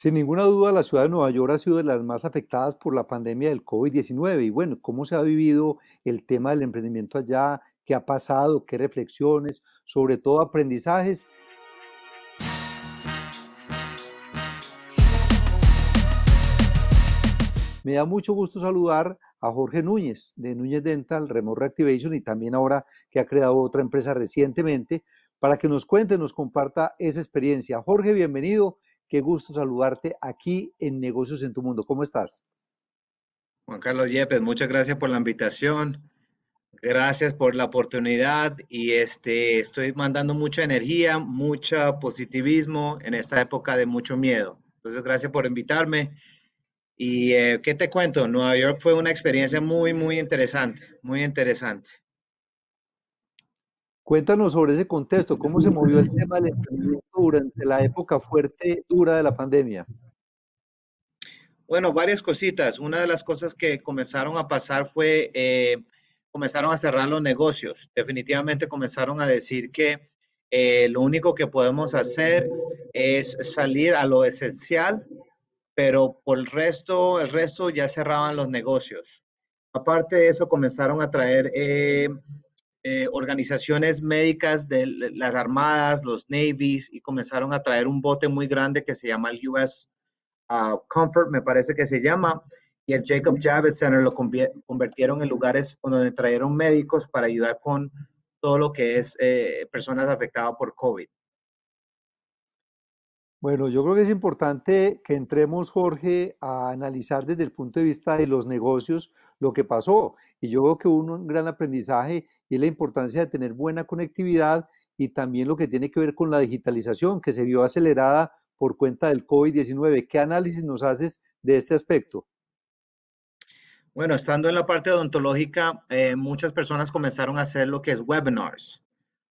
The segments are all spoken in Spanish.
Sin ninguna duda, la ciudad de Nueva York ha sido de las más afectadas por la pandemia del COVID-19. Y bueno, ¿cómo se ha vivido el tema del emprendimiento allá? ¿Qué ha pasado? ¿Qué reflexiones? Sobre todo aprendizajes. Me da mucho gusto saludar a Jorge Núñez de Núñez Dental, Remote Reactivation y también ahora que ha creado otra empresa recientemente para que nos cuente, nos comparta esa experiencia. Jorge, bienvenido Qué gusto saludarte aquí en Negocios en tu Mundo. ¿Cómo estás? Juan Carlos Yepes, muchas gracias por la invitación. Gracias por la oportunidad y este, estoy mandando mucha energía, mucho positivismo en esta época de mucho miedo. Entonces, gracias por invitarme. Y eh, qué te cuento, Nueva York fue una experiencia muy, muy interesante, muy interesante. Cuéntanos sobre ese contexto, cómo se movió el tema durante la época fuerte, dura de la pandemia. Bueno, varias cositas. Una de las cosas que comenzaron a pasar fue, eh, comenzaron a cerrar los negocios. Definitivamente comenzaron a decir que eh, lo único que podemos hacer es salir a lo esencial, pero por el resto, el resto ya cerraban los negocios. Aparte de eso, comenzaron a traer... Eh, eh, organizaciones médicas de las armadas, los navies, y comenzaron a traer un bote muy grande que se llama el US ah, Comfort, me parece que se llama, y el Jacob Javits Center lo convirtieron en lugares donde trajeron médicos para ayudar con todo lo que es eh, personas afectadas por COVID. Bueno, yo creo que es importante que entremos, Jorge, a analizar desde el punto de vista de los negocios lo que pasó. Y yo creo que un gran aprendizaje y la importancia de tener buena conectividad y también lo que tiene que ver con la digitalización, que se vio acelerada por cuenta del COVID-19. ¿Qué análisis nos haces de este aspecto? Bueno, estando en la parte odontológica, eh, muchas personas comenzaron a hacer lo que es webinars.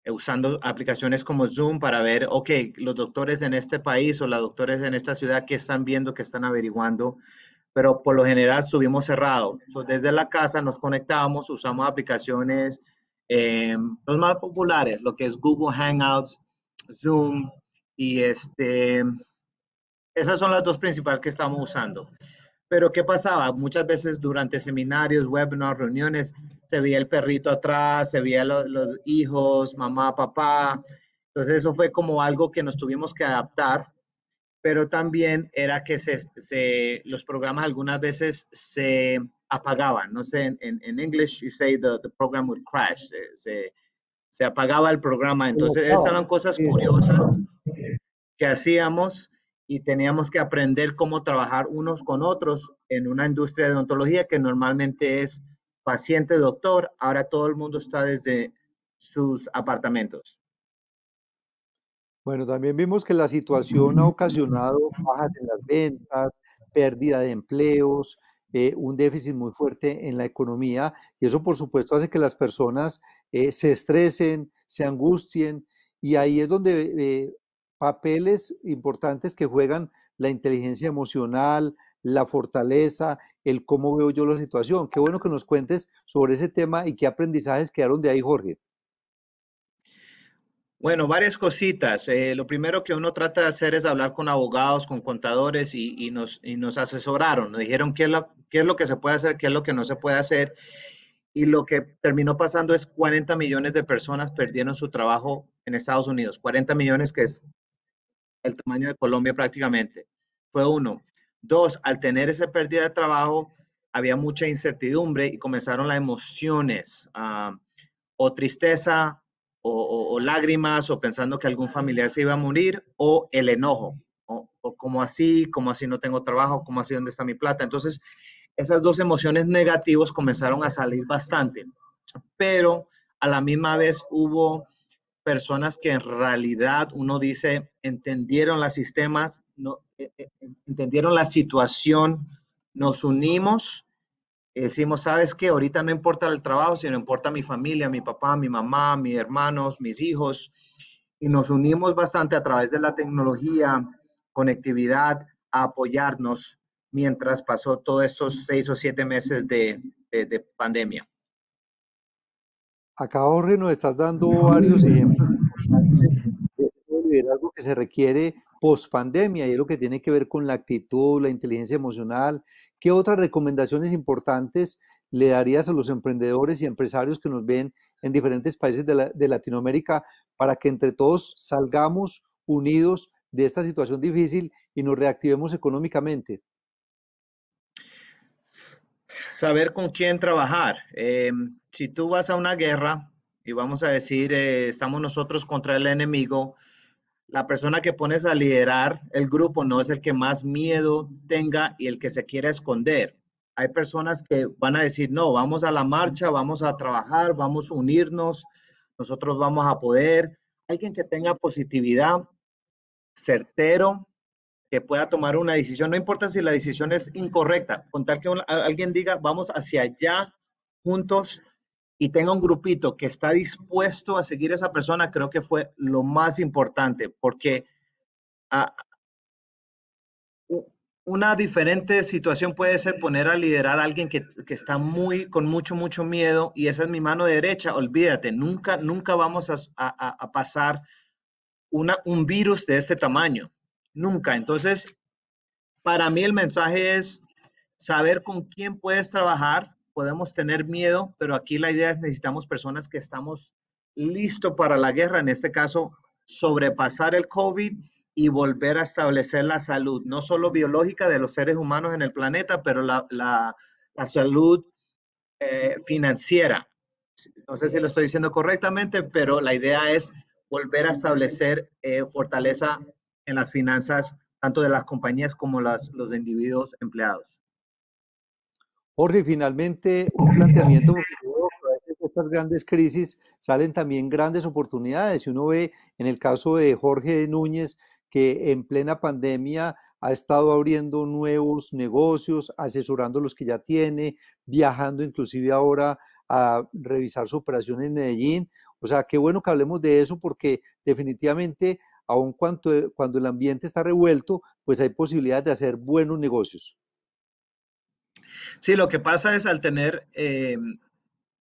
Eh, usando aplicaciones como Zoom para ver, ok, los doctores en este país o las doctores en esta ciudad, ¿qué están viendo, qué están averiguando? Pero por lo general subimos cerrado. desde la casa nos conectábamos, usamos aplicaciones, em, los más populares, lo que es Google Hangouts, Zoom y este, esas son las dos principales que estamos usando. Pero ¿qué pasaba? Muchas veces durante seminarios, webinars, reuniones, se veía el perrito atrás, se veía los, hijos, mamá, papá. Entonces eso fue como algo que nos tuvimos que adaptar, pero también era que se, los programas algunas veces se apagaban. No sé, en, inglés English you say the, the program would crash, se, apagaba el programa. Entonces esas eran cosas curiosas que hacíamos y teníamos que aprender cómo trabajar unos con otros en una industria de odontología que normalmente es paciente, doctor, ahora todo el mundo está desde sus apartamentos. Bueno, también vimos que la situación ha ocasionado bajas en las ventas, pérdida de empleos, eh, un déficit muy fuerte en la economía y eso por supuesto hace que las personas eh, se estresen, se angustien y ahí es donde eh, papeles importantes que juegan la inteligencia emocional, la fortaleza, el cómo veo yo la situación. Qué bueno que nos cuentes sobre ese tema y qué aprendizajes quedaron de ahí, Jorge. Bueno, varias cositas. Eh, lo primero que uno trata de hacer es hablar con abogados, con contadores y, nos, nos, asesoraron, nos dijeron qué es, lo, qué es lo que se puede hacer, qué es lo que no se puede hacer. Y lo que terminó pasando es 40 millones de personas perdieron su trabajo en Estados Unidos, 40 millones que es el tamaño de Colombia prácticamente. Fue uno. Dos, al tener esa pérdida de trabajo, había mucha incertidumbre y comenzaron las emociones, ah, o tristeza, o, lágrimas, o pensando que algún familiar se iba a morir, o el enojo, o, o como así, como así no tengo trabajo, como así dónde está mi plata. Entonces, esas dos emociones negativas comenzaron a salir bastante, pero a la misma vez hubo personas que en realidad uno dice entendieron los sistemas, no, eh, eh, entendieron la situación, nos unimos, eh, decimos, sabes que ahorita no importa el trabajo, sino importa mi familia, mi papá, mi mamá, mis hermanos, mis hijos, y nos unimos bastante a través de la tecnología, conectividad, a apoyarnos mientras pasó todos estos seis o siete meses de pandemia. Acá, Jorge, nos estás dando varios ejemplos de algo que se requiere post pandemia y es lo que tiene que ver con la actitud, la inteligencia emocional. ¿Qué otras recomendaciones importantes le darías a los emprendedores y empresarios que nos ven en diferentes países de, Latinoamérica para que entre todos salgamos unidos de esta situación difícil y nos reactivemos económicamente? Saber con quién trabajar. Em, si tú vas a una guerra y vamos a decir, eh, estamos nosotros contra el enemigo, la persona que pones a liderar el grupo no es el que más miedo tenga y el que se quiera esconder. Hay personas que van a decir, no, vamos a la marcha, vamos a trabajar, vamos a unirnos, nosotros vamos a poder. Alguien que tenga positividad, certero, que pueda tomar una decisión, no importa si la decisión es incorrecta, con que alguien diga, vamos hacia allá juntos y tenga un grupito que está dispuesto a seguir a esa persona, creo que fue lo más importante, porque una diferente situación puede ser poner a liderar a alguien que, está muy, con mucho, mucho miedo y esa es mi mano derecha, olvídate, nunca, nunca vamos a, a pasar una, un virus de este tamaño, nunca. Entonces, para mí el mensaje es saber con quién puedes trabajar, podemos tener miedo, pero aquí la idea es necesitamos personas que estamos listos para la guerra, en este caso, sobrepasar el COVID y volver a establecer la salud, no solo biológica de los seres humanos en el planeta, pero la, la, la salud eh, financiera. No sé si lo estoy diciendo correctamente, pero la idea es volver a establecer eh, fortaleza en las finanzas, tanto de las compañías como las, los individuos empleados. Jorge, finalmente un planteamiento, porque estas grandes crisis salen también grandes oportunidades. Si uno ve en el caso de Jorge Núñez, que en plena pandemia ha estado abriendo nuevos negocios, asesorando los que ya tiene, viajando inclusive ahora a revisar su operación en Medellín. O sea, qué bueno que hablemos de eso porque definitivamente, aun cuando, cuando el ambiente está revuelto, pues hay posibilidades de hacer buenos negocios. Sí, lo que pasa es al tener em,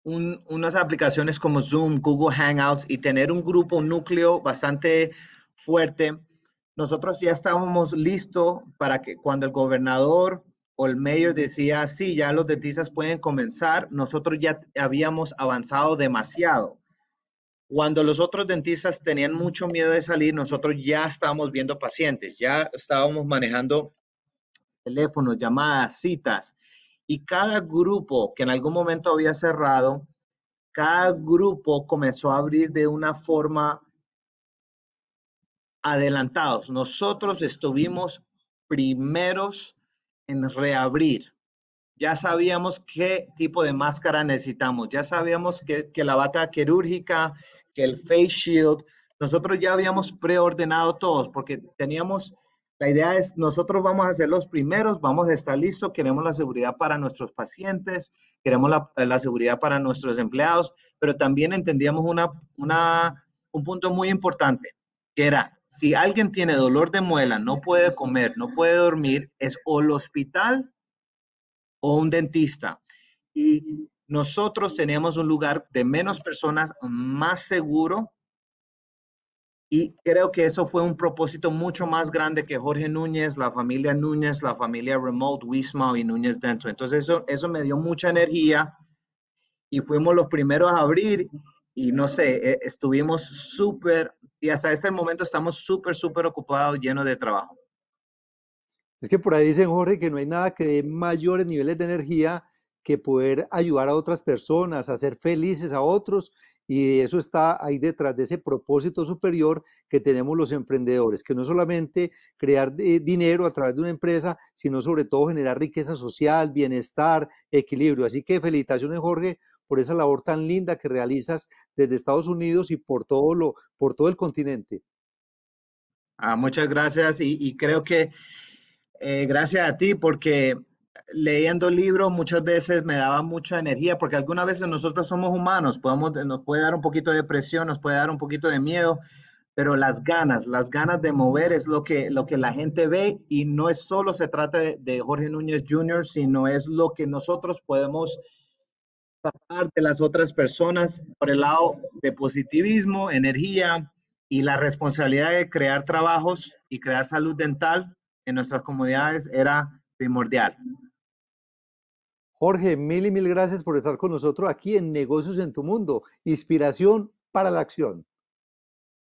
unas aplicaciones como Zoom, Google Hangouts y tener un grupo, núcleo bastante fuerte, nosotros ya estábamos listos para que cuando el gobernador o el mayor decía, sí, ya los dentistas pueden comenzar, nosotros ya habíamos avanzado demasiado. Cuando los otros dentistas tenían mucho miedo de salir, nosotros ya estábamos viendo pacientes, ya estábamos manejando teléfonos, llamadas, citas. Y cada grupo que en algún momento había cerrado, cada grupo comenzó a abrir de una forma adelantados. Nosotros estuvimos primeros en reabrir. Ya sabíamos qué tipo de máscara necesitamos, ya sabíamos que, que la bata quirúrgica, que el face shield, nosotros ya habíamos preordenado todos porque teníamos la idea es, nosotros vamos a ser los primeros, vamos a estar listos, queremos la seguridad para nuestros pacientes, queremos la, seguridad para nuestros empleados, pero también entendíamos una, un punto muy importante, que era, si alguien tiene dolor de muela, no puede comer, no puede dormir, es o el hospital o un dentista. Y nosotros teníamos un lugar de menos personas más seguro y creo que eso fue un propósito mucho más grande que Jorge Núñez, la familia Núñez, la familia Remote, Wisma y Núñez Dentro. Entonces eso, eso me dio mucha energía y fuimos los primeros a abrir y no sé, e, estuvimos súper, y hasta este momento estamos súper, súper ocupados, llenos de trabajo. Es que por ahí dicen, Jorge, que no hay nada que dé mayores niveles de energía que poder ayudar a otras personas, a ser felices a otros. Y eso está ahí detrás de ese propósito superior que tenemos los emprendedores, que no solamente crear eh, dinero a través de una empresa, sino sobre todo generar riqueza social, bienestar, equilibrio. Así que felicitaciones, Jorge, por esa labor tan linda que realizas desde Estados Unidos y por todo, lo, por todo el continente. Ah, muchas gracias y, creo que eh, gracias a ti porque leyendo libros muchas veces me daba mucha energía, porque algunas veces nosotros somos humanos, podemos, nos puede dar un poquito de depresión, nos puede dar un poquito de miedo, pero las ganas, las ganas de mover es lo que, lo que la gente ve y no es solo se trata de, Jorge Núñez Jr., sino es lo que nosotros podemos sacar de las otras personas por el lado de positivismo, energía y la responsabilidad de crear trabajos y crear salud dental en nuestras comunidades era primordial. Jorge, mil y mil gracias por estar con nosotros aquí en Negocios en tu Mundo, inspiración para la acción.